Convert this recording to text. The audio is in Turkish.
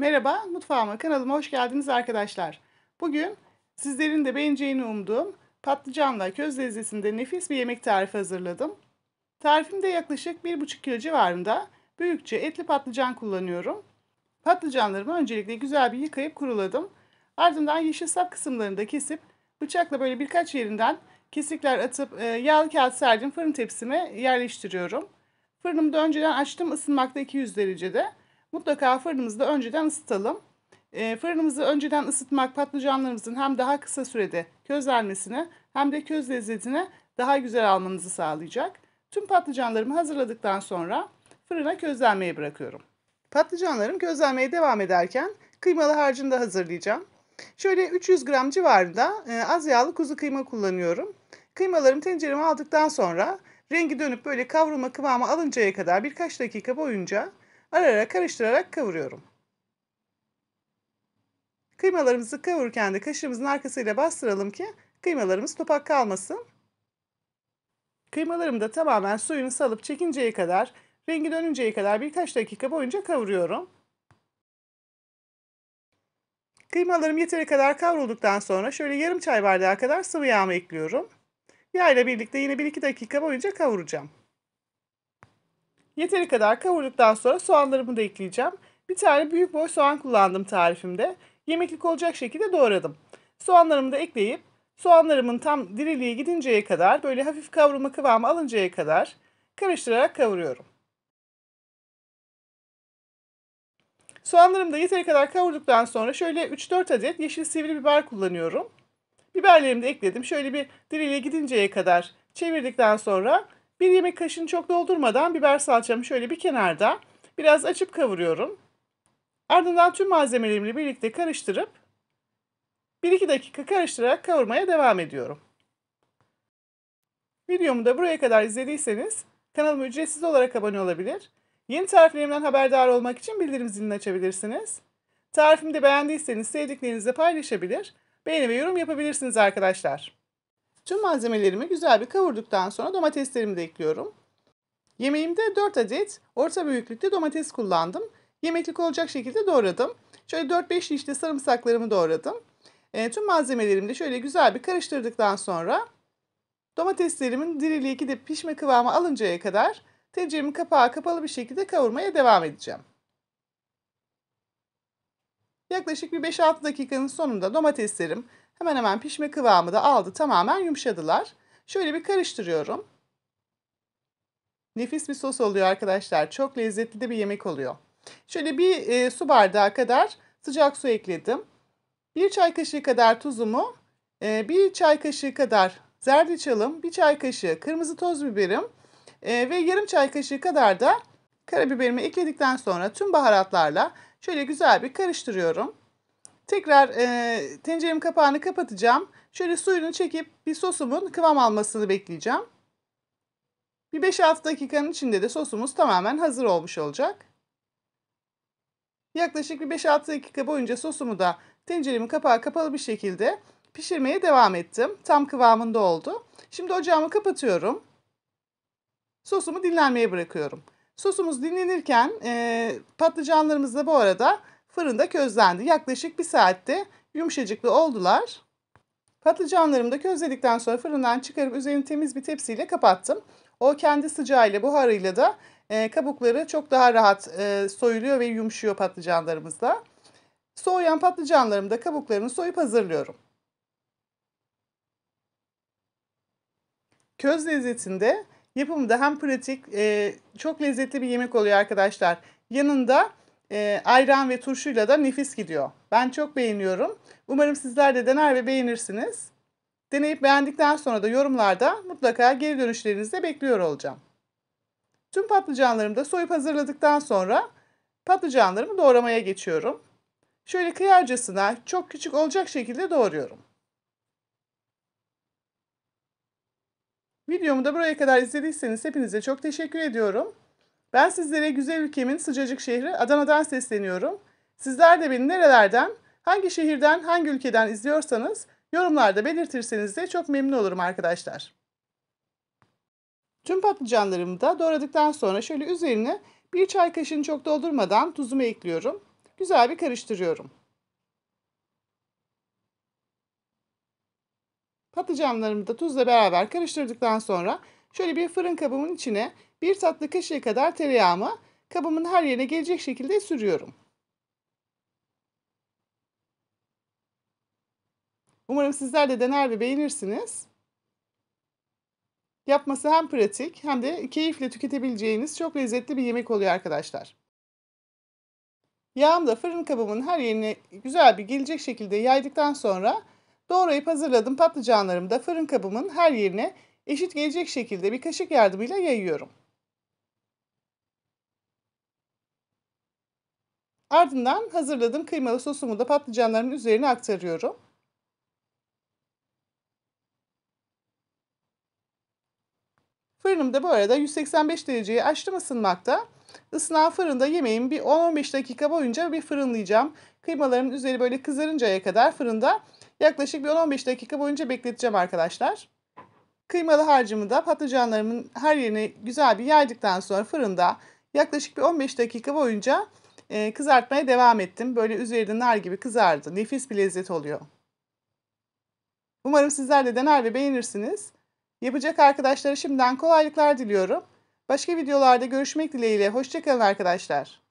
Merhaba, mutfağıma kanalıma hoş geldiniz arkadaşlar. Bugün sizlerin de beğeneceğini umduğum patlıcanla köz lezzetinde nefis bir yemek tarifi hazırladım. Tarifimde yaklaşık 1,5 kilo civarında büyükçe etli patlıcan kullanıyorum. Patlıcanlarımı öncelikle güzel bir yıkayıp kuruladım. Ardından yeşil sap kısımlarını da kesip bıçakla böyle birkaç yerinden kesikler atıp e, yağlı kağıt serdim fırın tepsime yerleştiriyorum. Fırınımı da önceden açtım ısınmakta 200 derecede mutlaka fırınımızda önceden ısıtalım. E, fırınımızı önceden ısıtmak patlıcanlarımızın hem daha kısa sürede közlenmesine hem de köz lezzetine daha güzel almanızı sağlayacak. Tüm patlıcanlarımı hazırladıktan sonra fırına közlenmeye bırakıyorum. Patlıcanlarım közlenmeye devam ederken kıymalı harcını da hazırlayacağım. Şöyle 300 gram civarında e, az yağlı kuzu kıyma kullanıyorum. Kıymalarımı tencereme aldıktan sonra rengi dönüp böyle kavrulma kıvamı alıncaya kadar birkaç dakika boyunca Ara karıştırarak kavuruyorum. Kıymalarımızı kavururken de kaşığımızın arkasıyla bastıralım ki kıymalarımız topak kalmasın. Kıymalarımı da tamamen suyunu salıp çekinceye kadar, rengi dönünceye kadar birkaç dakika boyunca kavuruyorum. Kıymalarım yeteri kadar kavrulduktan sonra şöyle yarım çay bardağı kadar sıvı yağımı ekliyorum. Yağ ile birlikte yine 1-2 dakika boyunca kavuracağım. Yeteri kadar kavurduktan sonra soğanlarımı da ekleyeceğim. Bir tane büyük boy soğan kullandım tarifimde. Yemeklik olacak şekilde doğradım. Soğanlarımı da ekleyip soğanlarımın tam diriliğe gidinceye kadar böyle hafif kavrulma kıvamı alıncaya kadar karıştırarak kavuruyorum. Soğanlarımı da yeteri kadar kavurduktan sonra şöyle 3-4 adet yeşil sivri biber kullanıyorum. Biberlerimi de ekledim. Şöyle bir diriliğe gidinceye kadar çevirdikten sonra bir yemek kaşığını çok doldurmadan biber salçamı şöyle bir kenarda biraz açıp kavuruyorum. Ardından tüm malzemelerimi birlikte karıştırıp 1-2 dakika karıştırarak kavurmaya devam ediyorum. Videomu da buraya kadar izlediyseniz kanalıma ücretsiz olarak abone olabilir. Yeni tariflerimden haberdar olmak için bildirim zilini açabilirsiniz. Tarifimi de beğendiyseniz sevdiklerinizle paylaşabilir, beğeni ve yorum yapabilirsiniz arkadaşlar. Tüm malzemelerimi güzel bir kavurduktan sonra domateslerimi de ekliyorum. Yemeğimde 4 adet orta büyüklükte domates kullandım. Yemeklik olacak şekilde doğradım. Şöyle 4-5 dişli sarımsaklarımı doğradım. E, tüm malzemelerimi de şöyle güzel bir karıştırdıktan sonra domateslerimin diriliği de pişme kıvamı alıncaya kadar tenceremin kapağı kapalı bir şekilde kavurmaya devam edeceğim. Yaklaşık bir 5-6 dakikanın sonunda domateslerim Hemen hemen pişme kıvamı da aldı. Tamamen yumuşadılar. Şöyle bir karıştırıyorum. Nefis bir sos oluyor arkadaşlar. Çok lezzetli de bir yemek oluyor. Şöyle bir e, su bardağı kadar sıcak su ekledim. Bir çay kaşığı kadar tuzumu, e, bir çay kaşığı kadar zerdeçalım, bir çay kaşığı kırmızı toz biberim e, ve yarım çay kaşığı kadar da karabiberimi ekledikten sonra tüm baharatlarla şöyle güzel bir karıştırıyorum. Tekrar e, tenceremin kapağını kapatacağım. Şöyle suyunu çekip bir sosumun kıvam almasını bekleyeceğim. Bir 5-6 dakikanın içinde de sosumuz tamamen hazır olmuş olacak. Yaklaşık bir 5-6 dakika boyunca sosumu da tenceremin kapağı kapalı bir şekilde pişirmeye devam ettim. Tam kıvamında oldu. Şimdi ocağımı kapatıyorum. Sosumu dinlenmeye bırakıyorum. Sosumuz dinlenirken e, patlıcanlarımız da bu arada fırında közlendi. Yaklaşık bir saatte yumuşacıklı oldular. Patlıcanlarımı da közledikten sonra fırından çıkarıp üzerini temiz bir tepsiyle kapattım. O kendi sıcağıyla buharıyla da e, kabukları çok daha rahat e, soyuluyor ve yumuşuyor patlıcanlarımızda. Soğuyan patlıcanlarımı da kabuklarını soyup hazırlıyorum. Köz lezzetinde yapımı da hem pratik, e, çok lezzetli bir yemek oluyor arkadaşlar. Yanında e, ayran ve turşuyla da nefis gidiyor. Ben çok beğeniyorum. Umarım sizler de dener ve beğenirsiniz. Deneyip beğendikten sonra da yorumlarda mutlaka geri dönüşlerinizi de bekliyor olacağım. Tüm patlıcanlarımı da soyup hazırladıktan sonra patlıcanlarımı doğramaya geçiyorum. Şöyle kıyarcasına çok küçük olacak şekilde doğruyorum. Videomu da buraya kadar izlediyseniz hepinize çok teşekkür ediyorum. Ben sizlere güzel ülkemin sıcacık şehri Adana'dan sesleniyorum. Sizler de beni nerelerden, hangi şehirden, hangi ülkeden izliyorsanız yorumlarda belirtirseniz de çok memnun olurum arkadaşlar. Tüm patlıcanlarımı da doğradıktan sonra şöyle üzerine bir çay kaşığını çok doldurmadan tuzumu ekliyorum. Güzel bir karıştırıyorum. Patlıcanlarımı da tuzla beraber karıştırdıktan sonra Şöyle bir fırın kabımın içine bir tatlı kaşığı kadar tereyağımı kabımın her yerine gelecek şekilde sürüyorum. Umarım sizler de dener ve beğenirsiniz. Yapması hem pratik hem de keyifle tüketebileceğiniz çok lezzetli bir yemek oluyor arkadaşlar. Yağım da fırın kabımın her yerine güzel bir gelecek şekilde yaydıktan sonra doğrayıp hazırladığım patlıcanlarımı da fırın kabımın her yerine eşit gelecek şekilde bir kaşık yardımıyla yayıyorum. Ardından hazırladığım kıymalı sosumu da patlıcanların üzerine aktarıyorum. Fırınım da bu arada 185 dereceyi aştım ısınmakta. Isınan fırında yemeğimi bir 10-15 dakika boyunca bir fırınlayacağım. Kıymaların üzeri böyle kızarıncaya kadar fırında yaklaşık bir 10-15 dakika boyunca bekleteceğim arkadaşlar. Kıymalı harcımı da patlıcanlarımın her yerine güzel bir yaydıktan sonra fırında yaklaşık bir 15 dakika boyunca e, kızartmaya devam ettim. Böyle üzerinde nar gibi kızardı. Nefis bir lezzet oluyor. Umarım sizler de dener ve beğenirsiniz. Yapacak arkadaşlara şimdiden kolaylıklar diliyorum. Başka videolarda görüşmek dileğiyle. Hoşçakalın arkadaşlar.